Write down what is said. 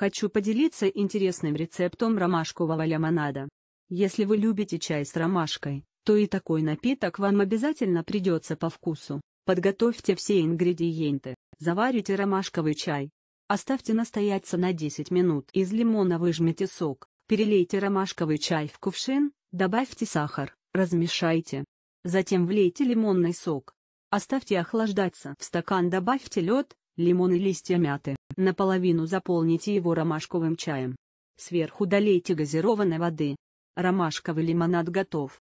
Хочу поделиться интересным рецептом ромашкового лимонада. Если вы любите чай с ромашкой, то и такой напиток вам обязательно придется по вкусу. Подготовьте все ингредиенты, заварите ромашковый чай. Оставьте настояться на 10 минут. Из лимона выжмите сок, перелейте ромашковый чай в кувшин, добавьте сахар, размешайте. Затем влейте лимонный сок. Оставьте охлаждаться. В стакан добавьте лед, лимон и листья мяты. Наполовину заполните его ромашковым чаем. Сверху долейте газированной воды. Ромашковый лимонад готов.